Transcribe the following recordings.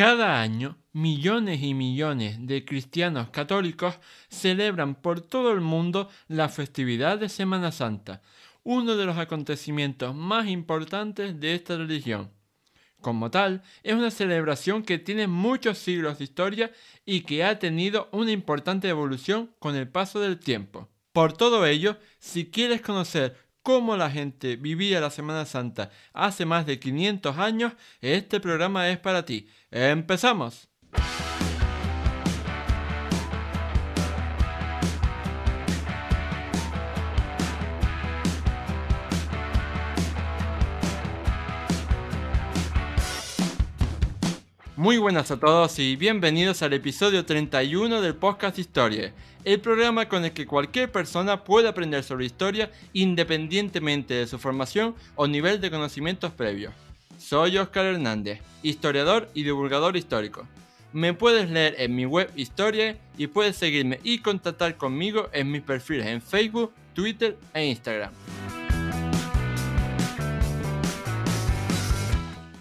Cada año, millones y millones de cristianos católicos celebran por todo el mundo la festividad de Semana Santa, uno de los acontecimientos más importantes de esta religión. Como tal, es una celebración que tiene muchos siglos de historia y que ha tenido una importante evolución con el paso del tiempo. Por todo ello, si quieres conocer cómo la gente vivía la Semana Santa hace más de 500 años, este programa es para ti. Empezamos. Muy buenas a todos y bienvenidos al episodio 31 del podcast Historia, el programa con el que cualquier persona puede aprender sobre historia independientemente de su formación o nivel de conocimientos previos. Soy Óscar Hernández, historiador y divulgador histórico. Me puedes leer en mi web Historia y puedes seguirme y contactar conmigo en mis perfiles en Facebook, Twitter e Instagram.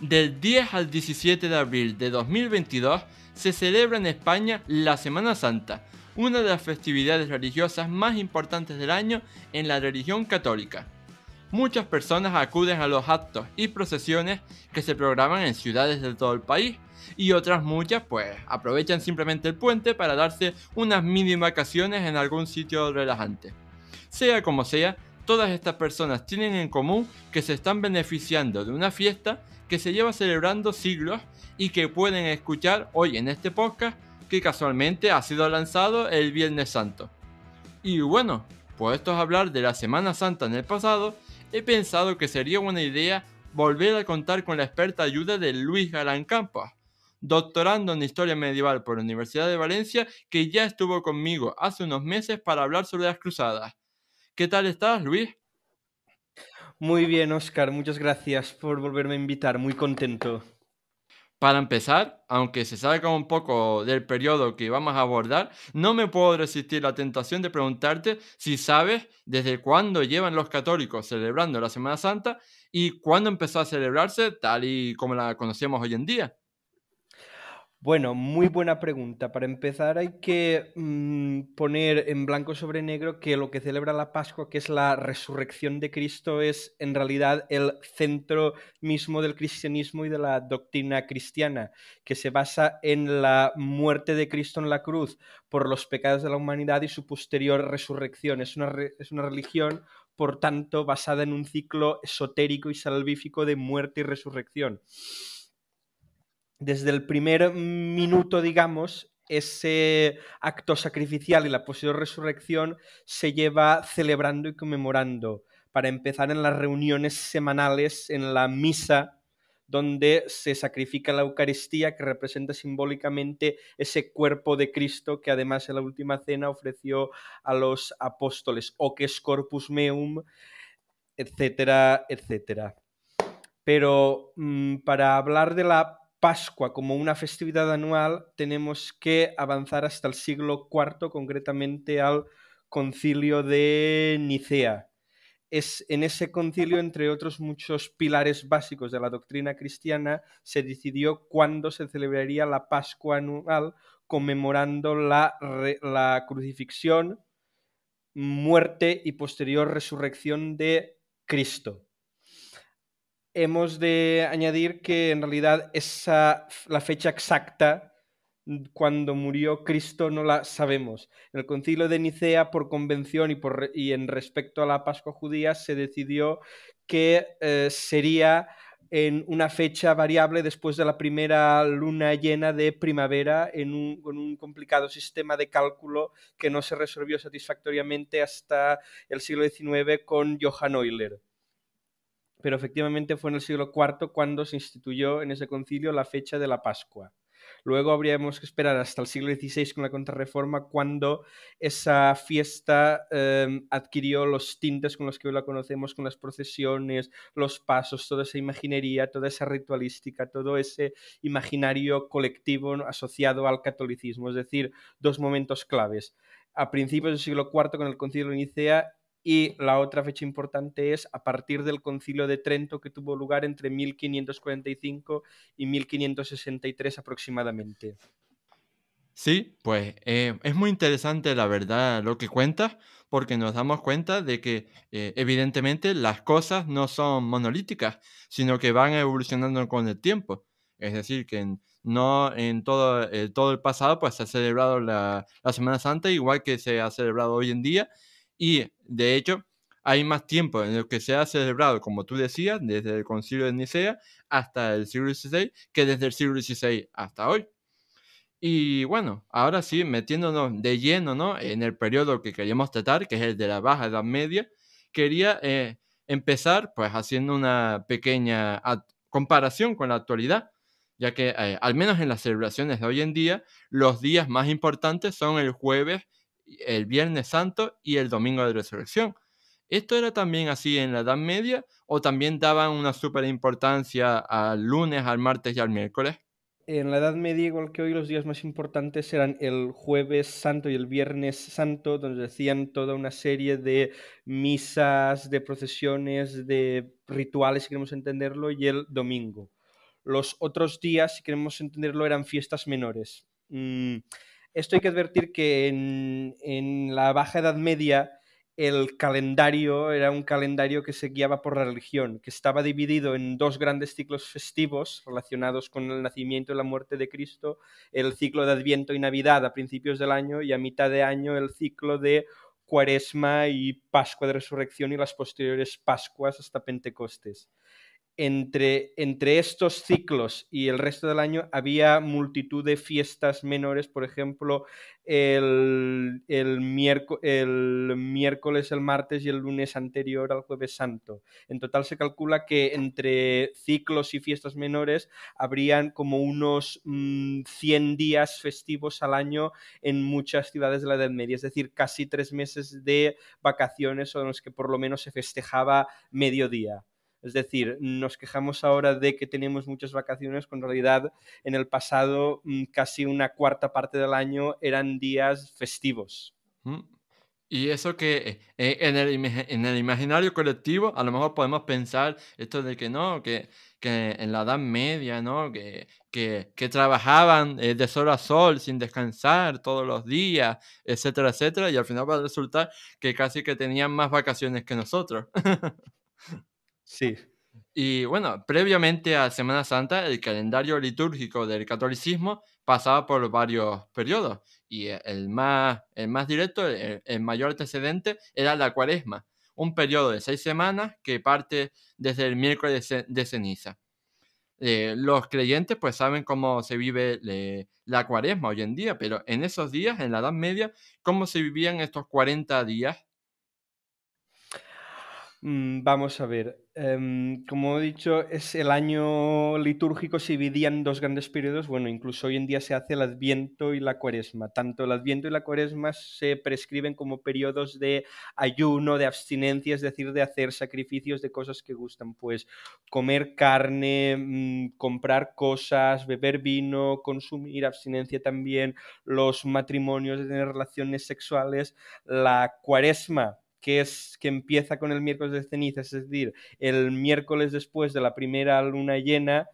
Del 10 al 17 de abril de 2022 se celebra en España la Semana Santa, una de las festividades religiosas más importantes del año en la religión católica muchas personas acuden a los actos y procesiones que se programan en ciudades de todo el país y otras muchas pues aprovechan simplemente el puente para darse unas mini vacaciones en algún sitio relajante. Sea como sea, todas estas personas tienen en común que se están beneficiando de una fiesta que se lleva celebrando siglos y que pueden escuchar hoy en este podcast que casualmente ha sido lanzado el Viernes Santo. Y bueno, esto a hablar de la Semana Santa en el pasado, he pensado que sería buena idea volver a contar con la experta ayuda de Luis Galán Campos, doctorando en Historia Medieval por la Universidad de Valencia, que ya estuvo conmigo hace unos meses para hablar sobre las cruzadas. ¿Qué tal estás, Luis? Muy bien, Oscar. Muchas gracias por volverme a invitar. Muy contento. Para empezar, aunque se salga un poco del periodo que vamos a abordar, no me puedo resistir la tentación de preguntarte si sabes desde cuándo llevan los católicos celebrando la Semana Santa y cuándo empezó a celebrarse tal y como la conocemos hoy en día. Bueno, muy buena pregunta. Para empezar hay que mm, poner en blanco sobre negro que lo que celebra la Pascua, que es la resurrección de Cristo, es en realidad el centro mismo del cristianismo y de la doctrina cristiana, que se basa en la muerte de Cristo en la cruz por los pecados de la humanidad y su posterior resurrección. Es una, es una religión por tanto, basada en un ciclo esotérico y salvífico de muerte y resurrección desde el primer minuto, digamos, ese acto sacrificial y la posterior resurrección se lleva celebrando y conmemorando, para empezar en las reuniones semanales, en la misa, donde se sacrifica la Eucaristía, que representa simbólicamente ese cuerpo de Cristo que además en la última cena ofreció a los apóstoles, o que es corpus meum, etcétera, etcétera. Pero mm, para hablar de la Pascua como una festividad anual, tenemos que avanzar hasta el siglo IV, concretamente al concilio de Nicea. en ese concilio, entre otros muchos pilares básicos de la doctrina cristiana, se decidió cuándo se celebraría la Pascua anual, conmemorando la crucifixión, muerte y posterior resurrección de Cristo hemos de añadir que en realidad esa, la fecha exacta mm, cuando murió Cristo no la sabemos. En el concilio de Nicea, por convención y, en respecto a la Pascua judía, se decidió que eh, sería en una fecha variable después de la primera luna llena de primavera en un, con un complicado sistema de cálculo que no se resolvió satisfactoriamente hasta el siglo XIX con Johann Euler pero efectivamente fue en el siglo IV cuando se instituyó en ese concilio la fecha de la Pascua. Luego habríamos que esperar hasta el siglo XVI con la Contrarreforma cuando esa fiesta em, adquirió los tintes con los que hoy la conocemos, con las procesiones, los pasos, toda esa imaginería, toda esa ritualística, todo ese imaginario colectivo asociado al catolicismo, es decir, dos momentos claves. A principios del siglo IV con el Concilio de Nicea y la otra fecha importante es a partir del concilio de Trento que tuvo lugar entre 1545 y 1563 aproximadamente. Sí, pues eh, es muy interesante la verdad lo que cuentas, porque nos damos cuenta de que eh, evidentemente las cosas no son monolíticas, sino que van evolucionando con el tiempo. Es decir, que no en todo, eh, todo el pasado pues, se ha celebrado la, la Semana Santa igual que se ha celebrado hoy en día, y de hecho, hay más tiempo en el que se ha celebrado, como tú decías, desde el concilio de Nicea hasta el siglo XVI, que desde el siglo XVI hasta hoy. Y bueno, ahora sí, metiéndonos de lleno en el periodo que queríamos tratar, que es el de la Baja Edad Media, quería eh, empezar pues haciendo una pequeña comparación con la actualidad, ya que eh, al menos en las celebraciones de hoy en día, los días más importantes son el jueves el Viernes Santo y el Domingo de Resurrección. ¿Esto era también así en la Edad Media o también daban una súper importancia al lunes, al martes y al miércoles? En la Edad Media, igual que hoy, los días más importantes eran el jueves santo y el viernes santo, donde hacían toda una serie de misas, de procesiones, de rituales, si queremos entenderlo, y el domingo. Los otros días, si queremos entenderlo, eran fiestas menores. Mm, esto hay que advertir que en, la Baja Edad Media el calendario era un calendario que se guiaba por la religión, que estaba dividido en dos grandes ciclos festivos relacionados con el nacimiento y la muerte de Cristo, el ciclo de Adviento y Navidad a principios del año y a mitad de año el ciclo de Cuaresma y Pascua de Resurrección y las posteriores Pascuas hasta Pentecostes entre, estos ciclos y el resto del año había multitud de fiestas menores, por ejemplo, el, miércoles, el, martes y el lunes anterior al jueves santo. En total se calcula que entre ciclos y fiestas menores habrían como unos 100 mm, días festivos al año en muchas ciudades de la Edad Media, es decir, casi tres meses de vacaciones o en los que por lo menos se festejaba mediodía. Es decir, nos quejamos ahora de que tenemos muchas vacaciones, con realidad en el pasado mm, casi una cuarta parte del año eran días festivos. Y eso que eh, en, el, imaginario colectivo a lo mejor podemos pensar esto de que no, que, en la Edad Media, ¿no? Que, trabajaban eh, de sol a sol sin descansar todos los días, etcétera, etcétera, y al final va a resultar que casi que tenían más vacaciones que nosotros. Sí. Y bueno, previamente a Semana Santa, el calendario litúrgico del catolicismo pasaba por varios periodos y el más, el más directo, el, mayor antecedente era la cuaresma, un periodo de seis semanas que parte desde el miércoles de ceniza. Eh, los creyentes pues saben cómo se vive la cuaresma hoy en día, pero en esos días, en la Edad Media, cómo se vivían estos 40 días Mm, vamos a ver, em, como he dicho, es el año litúrgico, se dividía dos grandes periodos, bueno, incluso hoy en día se hace el adviento y la cuaresma. Tanto el adviento y la cuaresma se prescriben como periodos de ayuno, de abstinencia, es decir, de hacer sacrificios de cosas que gustan, pues comer carne, mm, comprar cosas, beber vino, consumir abstinencia también, los matrimonios, tener relaciones sexuales, la cuaresma que, es, que empieza con el miércoles de cenizas, es decir, el miércoles después de la primera luna llena,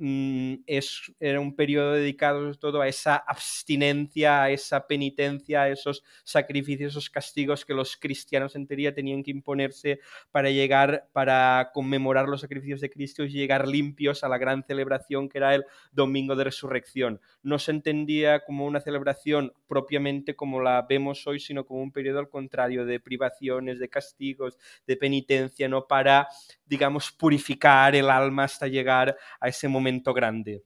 Mm, es, era un periodo dedicado todo a esa abstinencia, a esa penitencia, a esos sacrificios, esos castigos que los cristianos en teoría tenían que imponerse para llegar, para conmemorar los sacrificios de Cristo y llegar limpios a la gran celebración que era el Domingo de Resurrección. No se entendía como una celebración propiamente como la vemos hoy, sino como un periodo al contrario de privaciones, de castigos, de penitencia, ¿no? Para, digamos, purificar el alma hasta llegar a ese momento grande.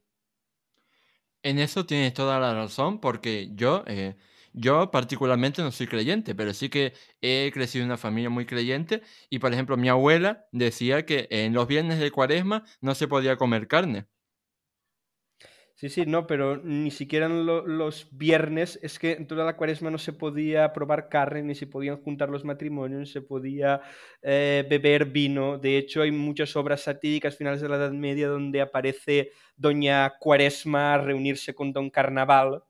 En eso tienes toda la razón, porque yo, eh, yo particularmente no soy creyente, pero sí que he crecido en una familia muy creyente y, por ejemplo, mi abuela decía que en los viernes de cuaresma no se podía comer carne. Sí, sí, no, pero ni siquiera los viernes, es que en toda la cuaresma no se podía probar carne, ni se podían juntar los matrimonios, ni se podía eh, beber vino. De hecho, hay muchas obras satíricas finales de la Edad Media donde aparece Doña Cuaresma a reunirse con Don Carnaval,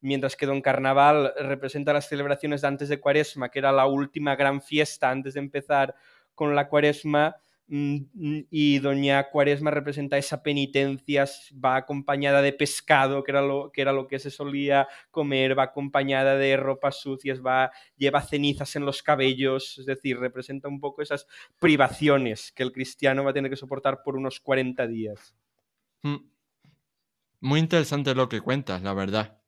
mientras que Don Carnaval representa las celebraciones de antes de cuaresma, que era la última gran fiesta antes de empezar con la cuaresma Mm, mm, y Doña Cuaresma representa esa penitencia, va acompañada de pescado, que era, lo, que se solía comer, va acompañada de ropas sucias, va, lleva cenizas en los cabellos, es decir, representa un poco esas privaciones que el cristiano va a tener que soportar por unos 40 días. Mm. Muy interesante lo que cuentas, la verdad.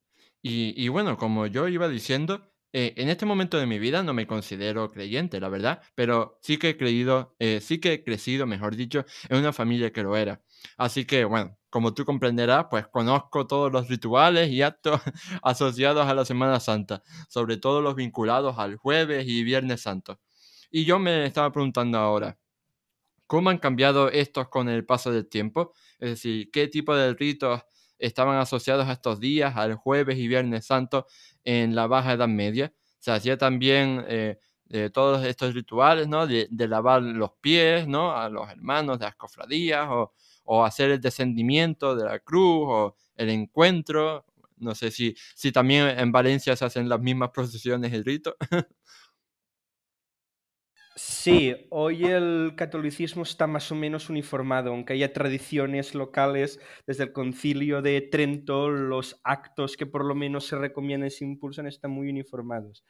y bueno, como yo iba diciendo, eh, en este momento de mi vida no me considero creyente, la verdad, pero sí que he creído, eh, sí que he crecido, mejor dicho, en una familia que lo era. Así que, bueno, como tú comprenderás, pues conozco todos los rituales y actos asociados a la Semana Santa, sobre todo los vinculados al jueves y viernes santo. Y yo me estaba preguntando ahora, ¿cómo han cambiado estos con el paso del tiempo? Es decir, ¿qué tipo de ritos estaban asociados a estos días, al jueves y viernes santo en la Baja Edad Media. Se hacía también eh, todos estos rituales, ¿no? De, lavar los pies, ¿no? A los hermanos de las cofradías o, hacer el descendimiento de la cruz o el encuentro. No sé si, si también en Valencia se hacen las mismas procesiones y rito. Sí, hoy el catolicismo está más o menos uniformado, aunque haya tradiciones locales, desde el concilio de Trento, los actos que por lo menos se recomiendan y se impulsan están muy uniformados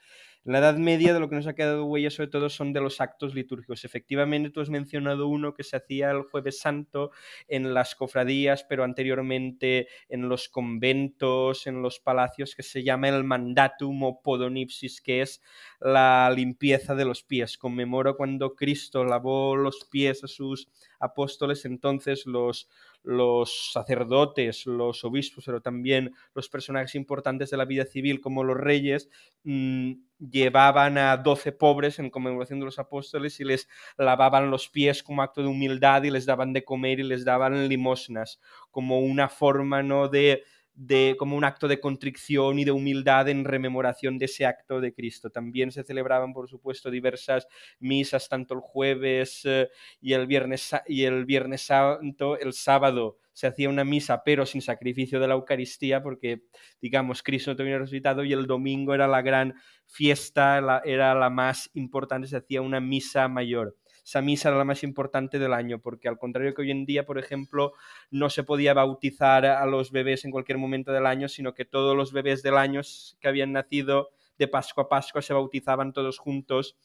la Edad Media de lo que nos ha quedado huella sobre todo son de los actos litúrgicos. Efectivamente, tú has mencionado uno que se hacía el jueves santo en las cofradías, pero anteriormente en los conventos, en los palacios, que se llama el mandatum o podonipsis, que es la limpieza de los pies. Conmemoro cuando Cristo lavó los pies a sus apóstoles, entonces los los sacerdotes, los obispos, pero también los personajes importantes de la vida civil como los reyes, mm, llevaban a doce pobres en conmemoración de los apóstoles y les lavaban los pies como acto de humildad y les daban de comer y les daban limosnas, como una forma ¿no? de de como un acto de contrición y de humildad en rememoración de ese acto de Cristo. También se celebraban, por supuesto, diversas misas, tanto el jueves eh, y, el viernes, el santo, el sábado se hacía una misa, pero sin sacrificio de la Eucaristía, porque, digamos, Cristo no tenía resucitado, y el domingo era la gran fiesta, era la más importante, se hacía una misa mayor esa misa era la más importante del año, porque al contrario que hoy en día, por ejemplo, no se podía bautizar a los bebés en cualquier momento del año, sino que todos los bebés del año que habían nacido de Pascua a Pascua se bautizaban todos juntos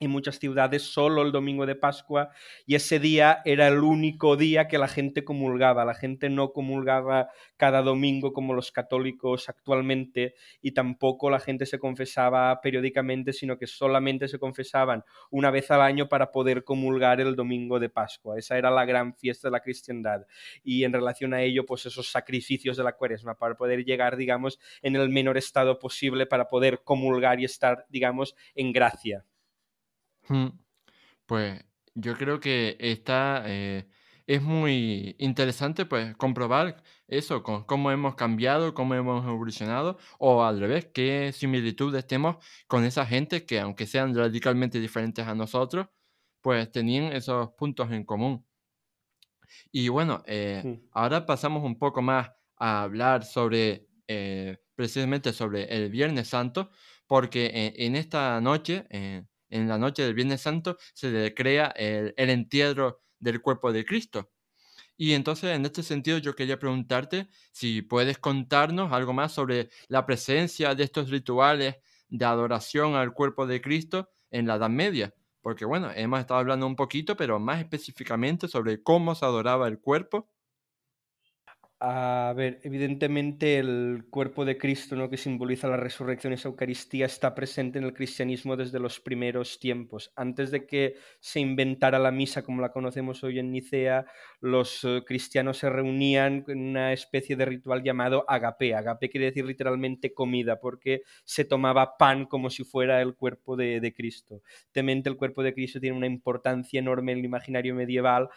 en muchas ciudades solo el domingo de Pascua y ese día era el único día que la gente comulgaba, la gente no comulgaba cada domingo como los católicos actualmente y tampoco la gente se confesaba periódicamente, sino que solamente se confesaban una vez al año para poder comulgar el domingo de Pascua. Esa era la gran fiesta de la cristiandad y en relación a ello pues esos sacrificios de la cuaresma para poder llegar digamos en el menor estado posible para poder comulgar y estar digamos en gracia. Pues yo creo que está, eh, es muy interesante pues comprobar eso, con cómo hemos cambiado, cómo hemos evolucionado, o al revés, qué similitudes tenemos con esa gente que aunque sean radicalmente diferentes a nosotros, pues tenían esos puntos en común. Y bueno, eh, ahora pasamos un poco más a hablar sobre, eh, precisamente sobre el Viernes Santo, porque e, en, esta noche, en la noche del Viernes Santo se crea el, el entierro del cuerpo de Cristo. Y entonces, en este sentido, yo quería preguntarte si puedes contarnos algo más sobre la presencia de estos rituales de adoración al cuerpo de Cristo en la Edad Media. Porque bueno, hemos estado hablando un poquito, pero más específicamente sobre cómo se adoraba el cuerpo a ver, evidentemente el cuerpo de Cristo, ¿no? que simboliza la resurrección y esa Eucaristía, está presente en el cristianismo desde los primeros tiempos. Antes de que se inventara la misa como la conocemos hoy en Nicea, los eh, cristianos se reunían en una especie de ritual llamado agape. Agape quiere decir literalmente comida, porque se tomaba pan como si fuera el cuerpo de, Cristo. temente el cuerpo de Cristo tiene una importancia enorme en el imaginario medieval.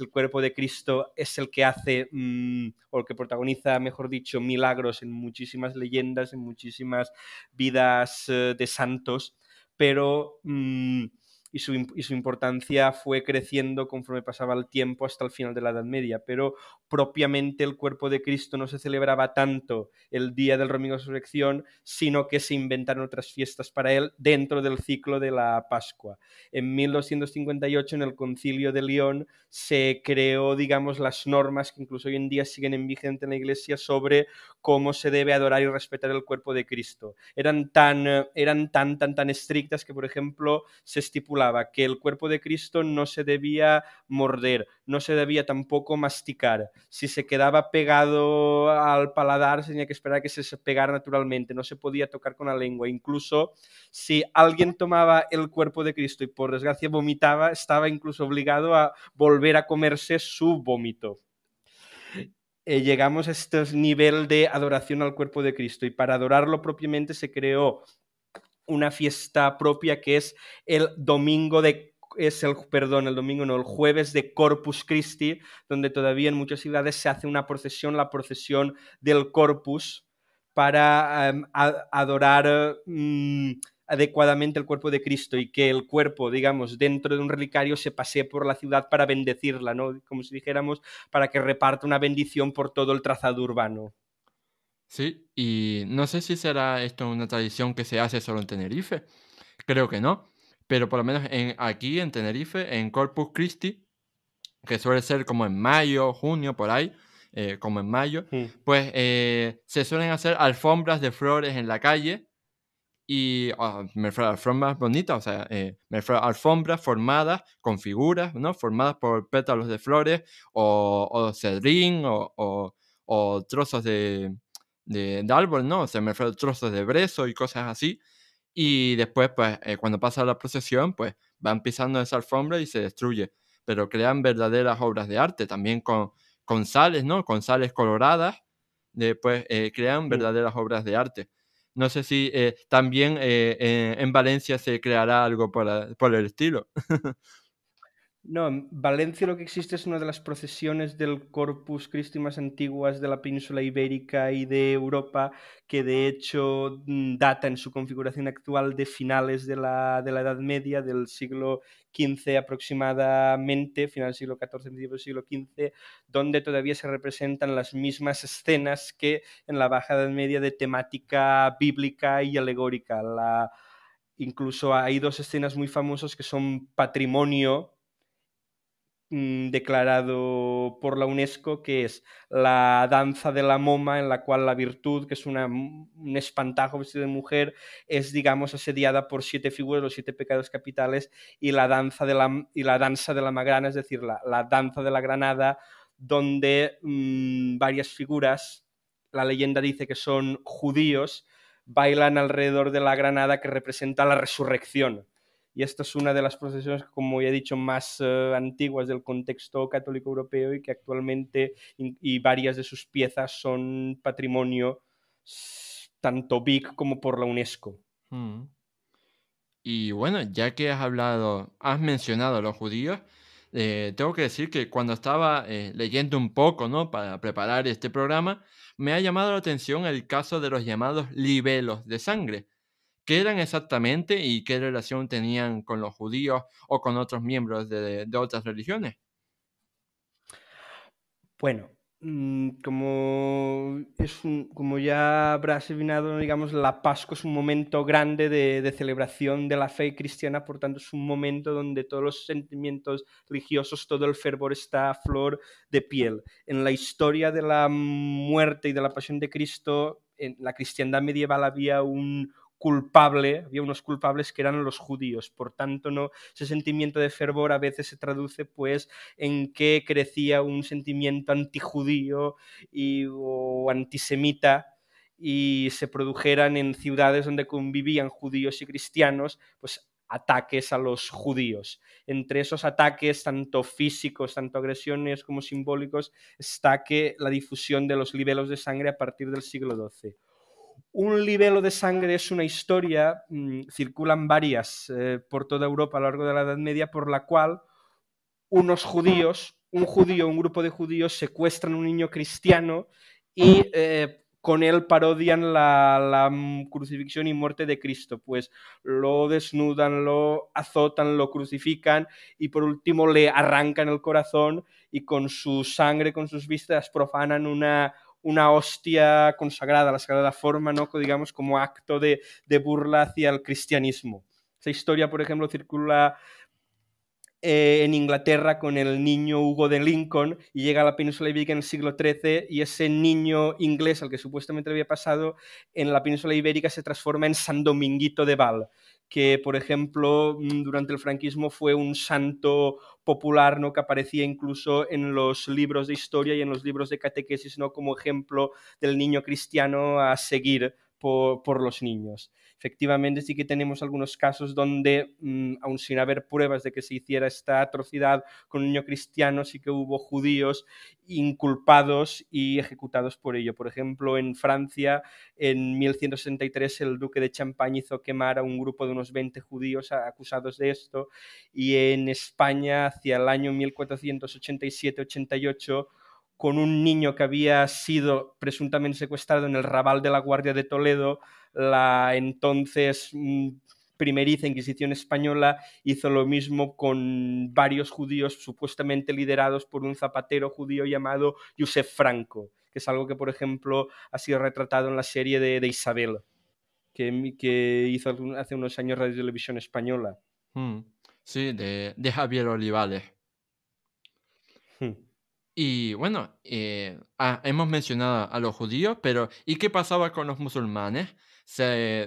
el cuerpo de Cristo es el que hace... Mm, porque protagoniza, mejor dicho, milagros en muchísimas leyendas, en muchísimas vidas eh, de santos, pero... Mm, y su, y su, importancia fue creciendo conforme pasaba el tiempo hasta el final de la Edad Media, pero propiamente el cuerpo de Cristo no se celebraba tanto el día del Domingo de Resurrección, sino que se inventaron otras fiestas para él dentro del ciclo de la Pascua. En 1258, en el Concilio de León, se creó, digamos, las normas que incluso hoy en día siguen en vigente en la Iglesia sobre cómo se debe adorar y respetar el cuerpo de Cristo. Eran tan, eh, eran tan, tan, tan estrictas que, por ejemplo, se estipuló que el cuerpo de Cristo no se debía morder, no se debía tampoco masticar. Si se quedaba pegado al paladar, tenía que esperar a que se pegara naturalmente, no se podía tocar con la lengua. Incluso si alguien tomaba el cuerpo de Cristo y por desgracia vomitaba, estaba incluso obligado a volver a comerse su vómito. Eh, llegamos a este nivel de adoración al cuerpo de Cristo y para adorarlo propiamente se creó una fiesta propia que es el domingo de es el, perdón, el domingo no, el jueves de Corpus Christi, donde todavía en muchas ciudades se hace una procesión, la procesión del Corpus, para em, adorar mm, adecuadamente el cuerpo de Cristo y que el cuerpo, digamos, dentro de un relicario se pase por la ciudad para bendecirla, ¿no? Como si dijéramos, para que reparta una bendición por todo el trazado urbano. Sí, y no sé si será esto una tradición que se hace solo en Tenerife. Creo que no, pero por lo menos en, aquí en Tenerife, en Corpus Christi, que suele ser como en mayo, junio, por ahí, eh, como en mayo, mm. pues eh, se suelen hacer alfombras de flores en la calle y ah, me refiero a alfombras bonitas, o sea, eh, alfombras formadas con figuras, ¿no? Formadas por pétalos de flores o, cedrín o trozos de, de, árbol, ¿no? se me fueron trozos de brezo y cosas así. Y después, pues, eh, cuando pasa la procesión, pues van pisando esa alfombra y se destruye. Pero crean verdaderas obras de arte, también con, con sales, ¿no? Con sales coloradas, después eh, crean verdaderas obras de arte. No sé si eh, también en Valencia se creará algo por, por el estilo. No, en Valencia lo que existe es una de las procesiones del Corpus Christi más antiguas de la península ibérica y de Europa, que de hecho mm, data en su configuración actual de finales de la, Edad Media, del siglo XV aproximadamente, final del siglo XIV, principio del siglo XV, donde todavía se representan las mismas escenas que en la Baja Edad Media de temática bíblica y alegórica. incluso hay dos escenas muy famosas que son patrimonio Mm, declarado por la UNESCO, que es la danza de la moma, en la cual la virtud, que es una, mm, un espantajo vestido de mujer, es, digamos, asediada por siete figuras, los siete pecados capitales, y la danza de la, y la, danza de la magrana, es decir, la, danza de la granada, donde mm, varias figuras, la leyenda dice que son judíos, bailan alrededor de la granada que representa la resurrección y esta es una de las procesiones, como ya he dicho, más eh, antiguas del contexto católico europeo y que actualmente y, varias de sus piezas son patrimonio tanto BIC como por la UNESCO. Mm. Y bueno, ya que has hablado, has mencionado a los judíos, eh, tengo que decir que cuando estaba eh, leyendo un poco, ¿no? Para preparar este programa, me ha llamado la atención el caso de los llamados libelos de sangre, qué eran exactamente y qué relación tenían con los judíos o con otros miembros de, otras religiones. Bueno, mm, como, es como ya habrás adivinado, digamos, la Pascua es un momento grande de, de, celebración de la fe cristiana, por tanto es un momento donde todos los sentimientos religiosos, todo el fervor está a flor de piel. En la historia de la muerte y de la pasión de Cristo, en la cristiandad medieval había un, culpable, había unos culpables que eran los judíos. Por tanto, no, ese sentimiento de fervor a veces se traduce pues en que crecía un sentimiento antijudío y, o antisemita y se produjeran en ciudades donde convivían judíos y cristianos, pues ataques a los judíos. Entre esos ataques, tanto físicos, tanto agresiones como simbólicos, está que la difusión de los libelos de sangre a partir del siglo XII un libelo de sangre es una historia, mm, circulan varias eh, por toda Europa a lo largo de la Edad Media, por la cual unos judíos, un judío, un grupo de judíos secuestran un niño cristiano y eh, con él parodian la, la, mm, crucifixión y muerte de Cristo. Pues lo desnudan, lo azotan, lo crucifican y por último le arrancan el corazón y con su sangre, con sus vistas, profanan una, una hostia consagrada, la Sagrada Forma, ¿no? digamos, como acto de, burla hacia el cristianismo. Esa historia, por ejemplo, circula eh, en Inglaterra con el niño Hugo de Lincoln y llega a la península ibérica en el siglo XIII y ese niño inglés al que supuestamente había pasado en la península ibérica se transforma en San Dominguito de Val que, por ejemplo, mm, durante el franquismo fue un santo popular, ¿no? Que aparecía incluso en los libros de historia y en los libros de catequesis, ¿no? Como ejemplo del niño cristiano a seguir por, por los niños efectivamente sí que tenemos algunos casos donde, mm, aún aun sin haber pruebas de que se hiciera esta atrocidad con un niño cristiano, sí que hubo judíos inculpados y ejecutados por ello. Por ejemplo, en Francia, en 1163, el duque de Champagne hizo quemar a un grupo de unos 20 judíos acusados de esto, y en España, hacia el año 1487-88, con un niño que había sido presuntamente secuestrado en el Raval de la Guardia de Toledo, la entonces mm, primeriza Inquisición española hizo lo mismo con varios judíos supuestamente liderados por un zapatero judío llamado Josef Franco, que es algo que, por ejemplo, ha sido retratado en la serie de, Isabel, que, hizo hace unos años Radio Televisión Española. Hmm. sí, de, Javier Olivares hmm. Y bueno, eh, ah, hemos mencionado a los judíos, pero ¿y qué pasaba con los musulmanes?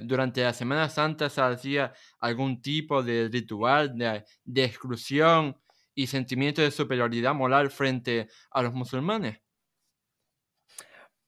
durante la Semana Santa se hacía algún tipo de ritual de exclusión y sentimiento de superioridad moral frente a los musulmanes.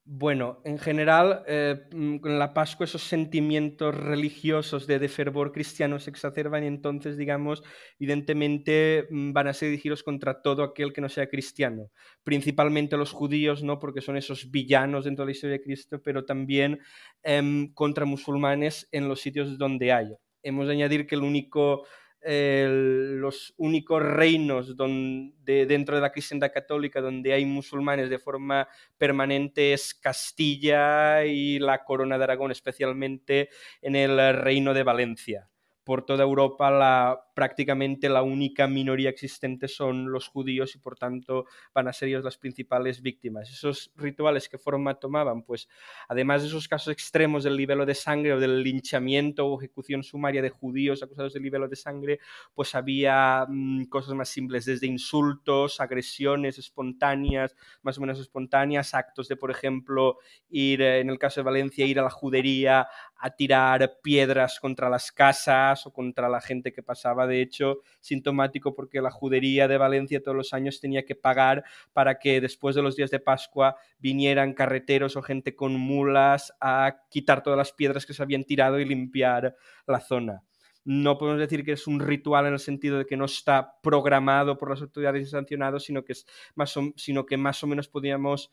Bueno, en general, eh, mm, con la Pascua esos sentimientos religiosos de, fervor cristiano se exacerban y entonces, digamos, evidentemente mm, van a ser dirigidos contra todo aquel que no sea cristiano. Principalmente los judíos, ¿no? Porque son esos villanos dentro de la historia de Cristo, pero también em, contra musulmanes en los sitios donde hay. Hemos de añadir que el único los únicos reinos donde, dentro de la cristiandad católica donde hay musulmanes de forma permanente es Castilla y la Corona de Aragón, especialmente en el Reino de Valencia por toda Europa la, prácticamente la única minoría existente son los judíos y por tanto van a ser ellos las principales víctimas. Esos rituales que forma tomaban, pues además de esos casos extremos del libelo de sangre o del linchamiento o ejecución sumaria de judíos acusados de libelo de sangre, pues había mm, cosas más simples, desde insultos, agresiones espontáneas, más o menos espontáneas, actos de, por ejemplo, ir, eh, en el caso de Valencia, ir a la judería a tirar piedras contra las casas o contra la gente que pasaba. De hecho, sintomático porque la judería de Valencia todos los años tenía que pagar para que después de los días de Pascua vinieran carreteros o gente con mulas a quitar todas las piedras que se habían tirado y limpiar la zona no podemos decir que es un ritual en el sentido de que no está programado por las autoridades sancionados, sino que más o, sino que más o menos podíamos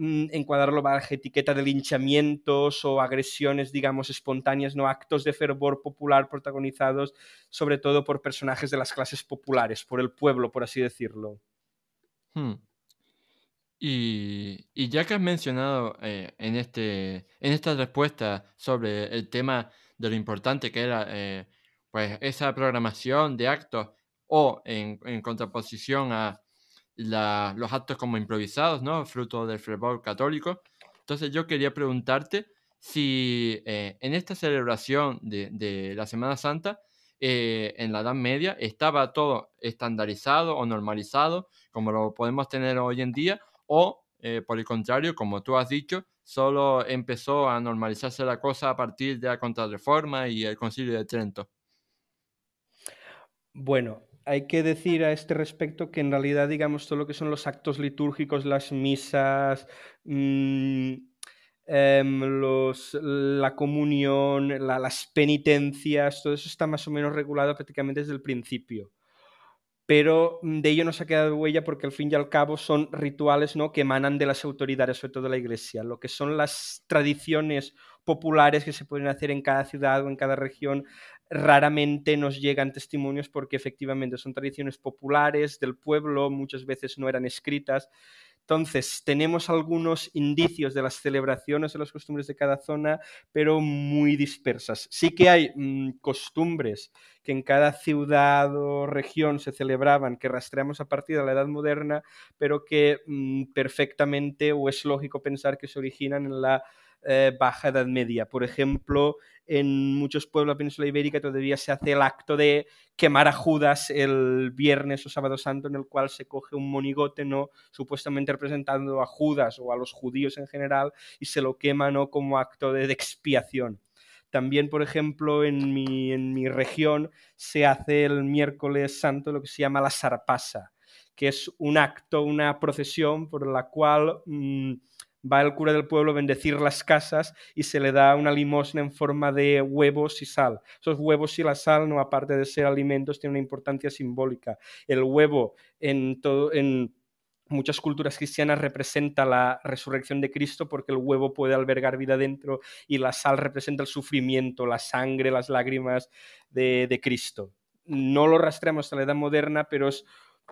Mm, encuadrarlo bajo etiqueta de linchamientos o agresiones, digamos, espontáneas, no actos de fervor popular protagonizados sobre todo por personajes de las clases populares, por el pueblo, por así decirlo. Hmm. Y, ya que has mencionado eh, en, este, en esta respuesta sobre el tema de lo importante que era eh, pues esa programación de actos o en contraposición a los actos como improvisados, ¿no? Fruto del fervor católico. Entonces yo quería preguntarte si eh, en esta celebración de, la Semana Santa, eh, en la Edad Media, estaba todo estandarizado o normalizado, como lo podemos tener hoy en día, o eh, por el contrario, como tú has dicho, solo empezó a normalizarse la cosa a partir de la Contrarreforma y el Concilio de Trento. Bueno, hay que decir a este respecto que en realidad, digamos, todo lo que son los actos litúrgicos, las misas, mm, em, la comunión, las penitencias, todo eso está más o menos regulado prácticamente desde el principio pero de ello no se ha quedado huella porque al fin y al cabo son rituales ¿no? que emanan de las autoridades, sobre todo de la iglesia, lo que son las tradiciones populares que se pueden hacer en cada ciudad o en cada región. Raramente nos llegan testimonios porque efectivamente son tradiciones populares del pueblo, muchas veces no eran escritas. Entonces, tenemos algunos indicios de las celebraciones de las costumbres de cada zona, pero muy dispersas. Sí que hay mm, costumbres que en cada ciudad o región se celebraban, que rastreamos a partir de la Edad Moderna, pero que mm, perfectamente o es lógico pensar que se originan en la eh, baja edad media. Por ejemplo, en muchos pueblos de la península ibérica todavía se hace el acto de quemar a Judas el viernes o sábado santo, en el cual se coge un monigote, ¿no? Supuestamente representando a Judas o a los judíos en general, y se lo quema, ¿no? Como acto de expiación. También, por ejemplo, en mi, en mi región se hace el miércoles santo lo que se llama la zarpasa, que es un acto, una procesión por la cual. Mm, va el cura del pueblo a bendecir las casas y se le da una limosna en forma de huevos y sal. Esos huevos y la sal, no aparte de ser alimentos, tienen una importancia simbólica. El huevo en muchas culturas cristianas representa la resurrección de Cristo porque el huevo puede albergar vida dentro y la sal representa el sufrimiento, la sangre, las lágrimas de, de Cristo. No lo rastreamos a la edad moderna, pero es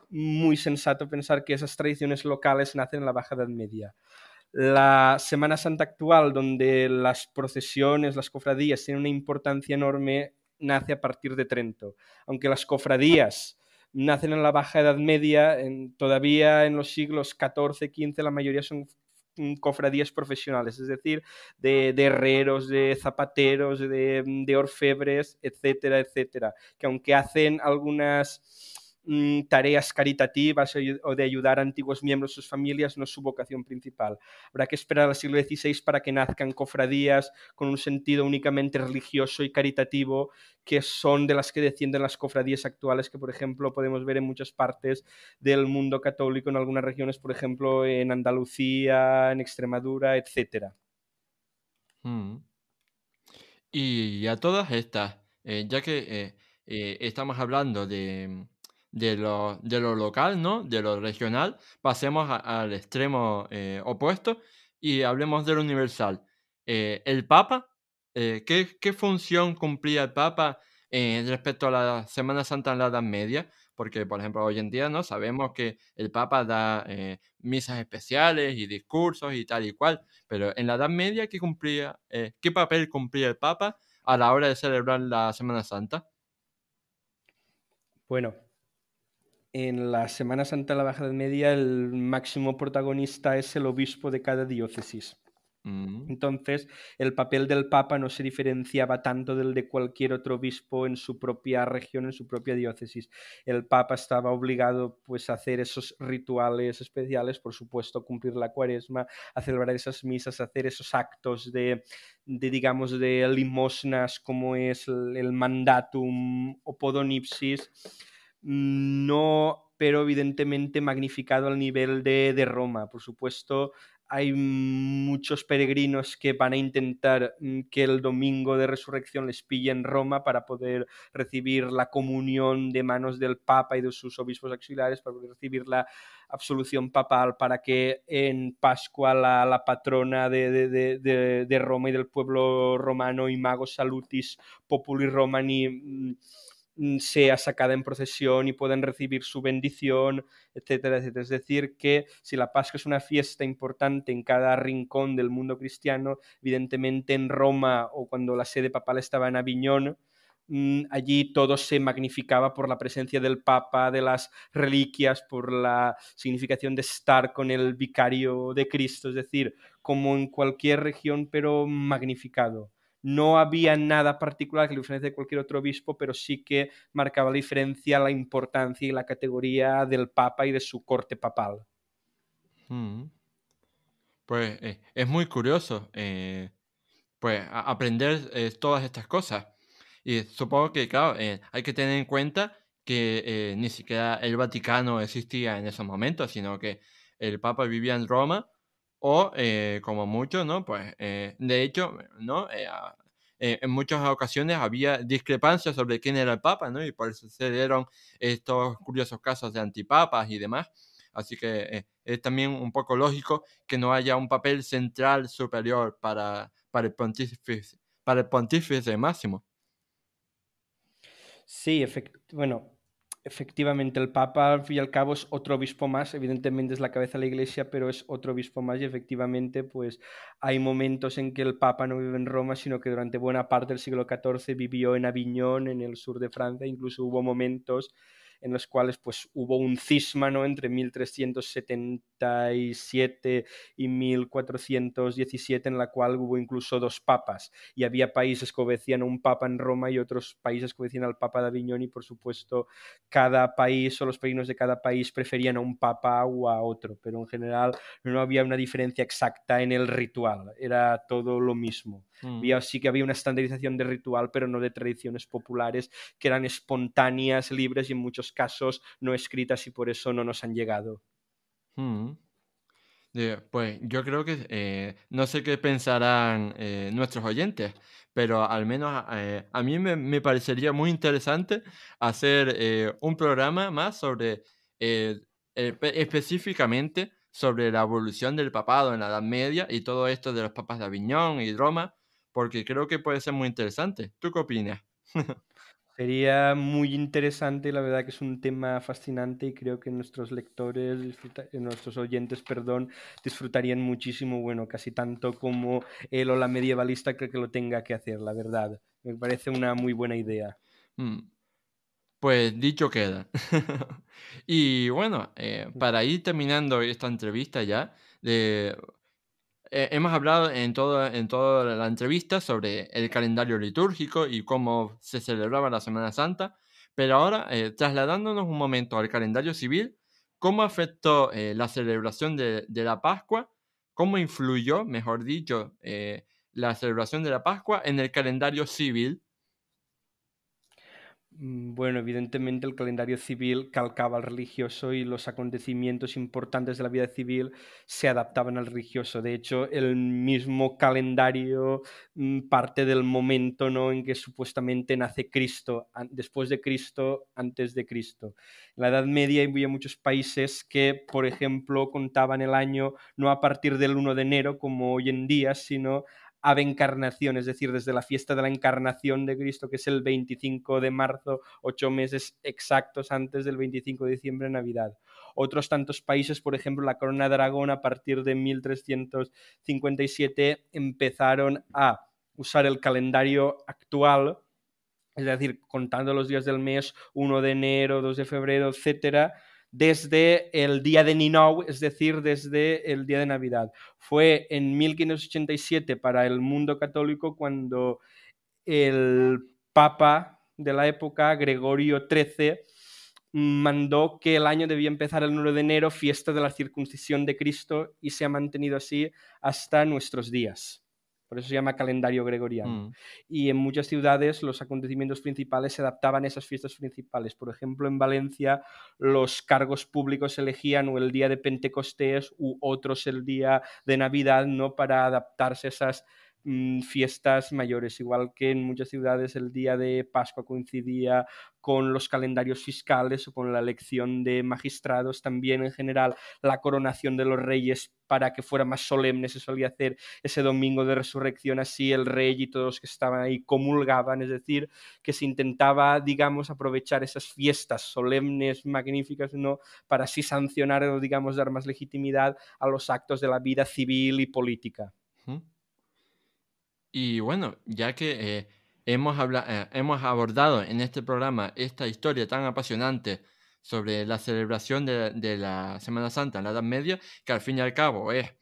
muy sensato pensar que esas tradiciones locales nacen en la Baja Edad Media la Semana Santa actual, donde las procesiones, las cofradías tienen una importancia enorme, nace a partir de Trento. Aunque las cofradías nacen en la Baja Edad Media, todavía en los siglos XIV, XV, la mayoría son cofradías profesionales, es decir, de, herreros, de zapateros, de, de, orfebres, etcétera, etcétera, que aunque hacen algunas Mm, tareas caritativas o de ayudar a antiguos miembros de sus familias no es su vocación principal. Habrá que esperar al siglo XVI para que nazcan cofradías con un sentido únicamente religioso y caritativo que son de las que descienden las cofradías actuales que, por ejemplo, podemos ver en muchas partes del mundo católico, en algunas regiones, por ejemplo, en Andalucía, en Extremadura, etc. Mm. Y a todas estas, eh, ya que eh, eh, estamos hablando de de lo, local, ¿no? De lo regional, pasemos al extremo eh, opuesto y hablemos de lo universal. Eh, el Papa, eh, ¿qué, función cumplía el Papa respecto a la Semana Santa en la Edad Media? Porque, por ejemplo, hoy en día no sabemos que el Papa da misas especiales y discursos y tal y cual, pero en la Edad Media, ¿qué, cumplía, ¿qué papel cumplía el Papa a la hora de celebrar la Semana Santa? Bueno, en la Semana Santa de la Baja de Media el máximo protagonista es el obispo de cada diócesis. Mm. Entonces, el papel del Papa no se diferenciaba tanto del de cualquier otro obispo en su propia región, en su propia diócesis. El Papa estaba obligado pues, a hacer esos rituales especiales, por supuesto, cumplir la cuaresma, a celebrar esas misas, a hacer esos actos de, digamos, de limosnas como es el, el mandatum o podonipsis no, pero evidentemente magnificado al nivel de, Roma. Por supuesto, hay muchos peregrinos que van a intentar mm, que el domingo de resurrección les pille en Roma para poder recibir la comunión de manos del Papa y de sus obispos auxiliares, para poder recibir la absolución papal, para que en Pascua la, patrona de, de, Roma y del pueblo romano, y Imago Salutis Populi Romani, mm, Mm, sea sacada en procesión y puedan recibir su bendición, etcétera, etcétera. Es decir, que si la Pascua es una fiesta importante en cada rincón del mundo cristiano, evidentemente en Roma o cuando la sede papal estaba en Aviñón, mm, allí todo se magnificaba por la presencia del Papa, de las reliquias, por la significación de estar con el vicario de Cristo, es decir, como en cualquier región, pero magnificado. No había nada particular que lo fuese de cualquier otro obispo, pero sí que marcaba la diferencia, la importancia y la categoría del Papa y de su corte papal. Mm. Pues eh, es muy curioso eh, pues, aprender eh, todas estas cosas. Y supongo que, claro, hay que tener en cuenta que ni siquiera el Vaticano existía en esos momentos, sino que el Papa vivía en Roma o eh, como mucho, ¿no? Pues eh, de hecho, ¿no? Eh, en muchas ocasiones había discrepancias sobre quién era el Papa, ¿no? Y por eso se estos curiosos casos de antipapas y demás. Así que es también un poco lógico que no haya un papel central superior para, para el pontífice, para el pontífice máximo. Sí, efectivamente. Bueno, Efectivamente, el Papa, al fin y al cabo, es otro obispo más. Evidentemente es la cabeza de la Iglesia, pero es otro obispo más y efectivamente, pues hay momentos en que el Papa no vive en Roma, sino que durante buena parte del siglo XIV vivió en Aviñón, en el sur de Francia. Incluso hubo momentos en los cuales pues, hubo un cisma ¿no? entre 1377 y 1417, en la cual hubo incluso dos papas, y había países que obedecían a un papa en Roma y otros países que obedecían al papa de Aviñón, y por supuesto cada país o los peregrinos de cada país preferían a un papa o a otro, pero en general no había una diferencia exacta en el ritual, era todo lo mismo. Mm. sí que había una estandarización de ritual, pero no de tradiciones populares que eran espontáneas, libres y en muchos casos no escritas y por eso no nos han llegado. Hmm. pues yo creo que eh, no sé qué pensarán eh, nuestros oyentes, pero al menos eh, a mí me, me, parecería muy interesante hacer un programa más sobre específicamente sobre la evolución del papado en la Edad Media y todo esto de los papas de Aviñón y Roma, porque creo que puede ser muy interesante. ¿Tú qué opinas? Sería muy interesante, la verdad que es un tema fascinante y creo que nuestros lectores, eh, nuestros oyentes, perdón, disfrutarían muchísimo, bueno, casi tanto como el o la medievalista que lo tenga que hacer, la verdad. Me parece una muy buena idea. Mm. Pues dicho queda. y bueno, eh, para ir terminando esta entrevista ya, de... Eh, hemos hablado en, todo, en toda la entrevista sobre el calendario litúrgico y cómo se celebraba la Semana Santa, pero ahora, eh, trasladándonos un momento al calendario civil, ¿cómo afectó eh, la celebración de, la Pascua? ¿Cómo influyó, mejor dicho, la celebración de la Pascua en el calendario civil Mm, bueno, evidentemente el calendario civil calcaba al religioso y los acontecimientos importantes de la vida civil se adaptaban al religioso. De hecho, el mismo calendario mm, parte del momento ¿no? en que supuestamente nace Cristo, después de Cristo, antes de Cristo. En la Edad Media había muchos países que, por ejemplo, contaban el año no a partir del 1 de enero como hoy en día, sino Ave Encarnación, es decir, desde la fiesta de la Encarnación de Cristo, que es el 25 de marzo, ocho meses exactos antes del 25 de diciembre, Navidad. Otros tantos países, por ejemplo, la Corona de Aragón, a partir de 1357 empezaron a usar el calendario actual, es decir, contando los días del mes, 1 de enero, 2 de febrero, etcétera, desde el día de Ninou, es decir, desde el día de Navidad. Fue en 1587 para el mundo católico cuando el Papa de la época, Gregorio XIII, mandó que el año debía empezar el 1 de enero, fiesta de la circuncisión de Cristo, y se ha mantenido así hasta nuestros días. Por eso se llama calendario gregoriano. Mm. Y en muchas ciudades los acontecimientos principales se adaptaban a esas fiestas principales. Por ejemplo, en Valencia los cargos públicos elegían o el día de Pentecostés u otros el día de Navidad, ¿no? Para adaptarse a esas Mm, fiestas mayores, igual que en muchas ciudades el día de Pascua coincidía con los calendarios fiscales o con la elección de magistrados, también en general la coronación de los reyes para que fuera más solemne se solía hacer ese domingo de resurrección, así el rey y todos los que estaban ahí comulgaban, es decir, que se intentaba, digamos, aprovechar esas fiestas solemnes, magníficas, ¿no? Para así sancionar o, digamos, dar más legitimidad a los actos de la vida civil y política. Y bueno, ya que eh, hemos, eh, hemos abordado en este programa esta historia tan apasionante sobre la celebración de, la Semana Santa en la Edad Media, que al fin y al cabo es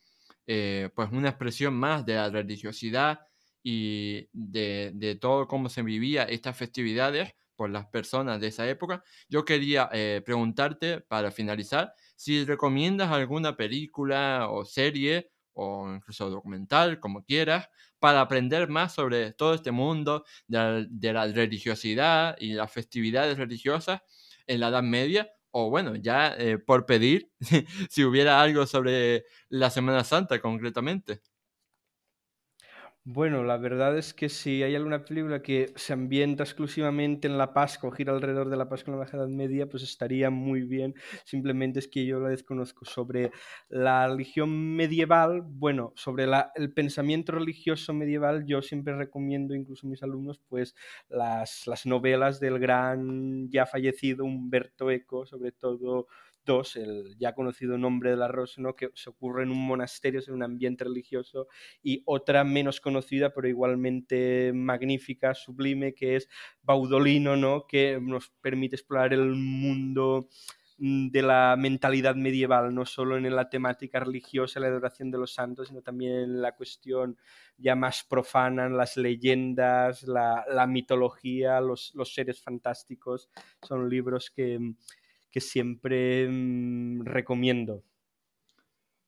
eh, pues una expresión más de la religiosidad y de, todo cómo se vivían estas festividades por las personas de esa época. Yo quería preguntarte, para finalizar, si recomiendas alguna película o serie o incluso documental, como quieras, para aprender más sobre todo este mundo de la, religiosidad y las festividades religiosas en la Edad Media o bueno, ya eh, por pedir si hubiera algo sobre la Semana Santa concretamente. Bueno, la verdad es que si hay alguna película que se ambienta exclusivamente en la Pascua o gira alrededor de la Pascua en la Edad Media, pues estaría muy bien. Simplemente es que yo la desconozco. Sobre la religión medieval, bueno, sobre el pensamiento religioso medieval, yo siempre recomiendo incluso a mis alumnos pues las novelas del gran ya fallecido Humberto Eco, sobre todo dos, el ya conocido nombre del arroz, ¿no? que se ocurre en un monasterio, en un ambiente religioso, y otra menos conocida, pero igualmente magnífica, sublime, que es Baudolino, ¿no? que nos permite explorar el mundo mm, de la mentalidad medieval, no solo en la temática religiosa, la adoración de los santos, sino también en la cuestión ya más profana, las leyendas, la, mitología, los seres fantásticos. Son libros que, mm, que siempre mm, recomiendo.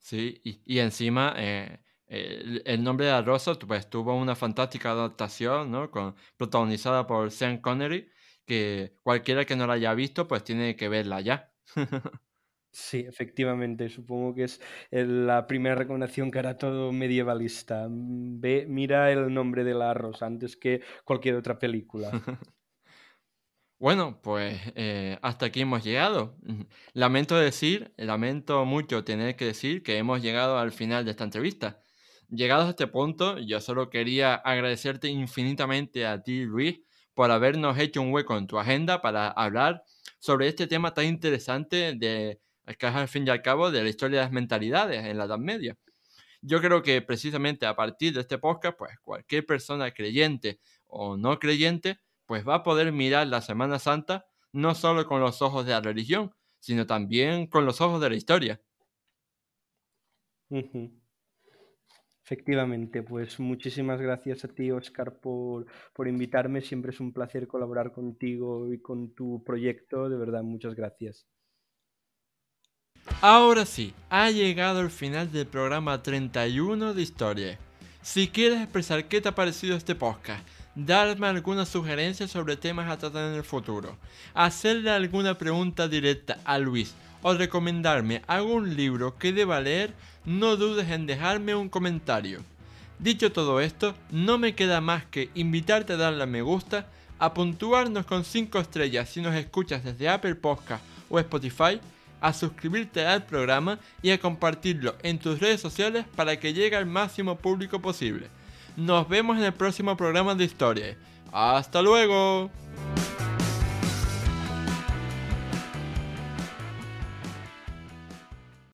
Sí, y, encima eh, el nombre de la rosa pues, tuvo una fantástica adaptación, ¿no? Con, protagonizada por Sean Connery, que cualquiera que no la haya visto, pues tiene que verla ya. sí, efectivamente, supongo que es la primera recomendación que hará todo medievalista. Ve, mira el nombre de la rosa antes que cualquier otra película. Bueno, pues eh, hasta aquí hemos llegado. Lamento decir, lamento mucho tener que decir que hemos llegado al final de esta entrevista. Llegados a este punto, yo solo quería agradecerte infinitamente a ti, Luis, por habernos hecho un hueco en tu agenda para hablar sobre este tema tan interesante de, que es al fin y al cabo de la historia de las mentalidades en la Edad Media. Yo creo que precisamente a partir de este podcast, pues cualquier persona creyente o no creyente pues va a poder mirar la Semana Santa no solo con los ojos de la religión, sino también con los ojos de la historia. Efectivamente, pues muchísimas gracias a ti, Oscar, por, por invitarme. Siempre es un placer colaborar contigo y con tu proyecto. De verdad, muchas gracias. Ahora sí, ha llegado el final del programa 31 de Historia. Si quieres expresar qué te ha parecido este podcast, darme algunas sugerencias sobre temas a tratar en el futuro, hacerle alguna pregunta directa a Luis o recomendarme algún libro que deba leer, no dudes en dejarme un comentario. Dicho todo esto, no me queda más que invitarte a darle a me gusta, a puntuarnos con 5 estrellas si nos escuchas desde Apple Podcast o Spotify, a suscribirte al programa y a compartirlo en tus redes sociales para que llegue al máximo público posible. Nos vemos en el próximo programa de historia. ¡Hasta luego!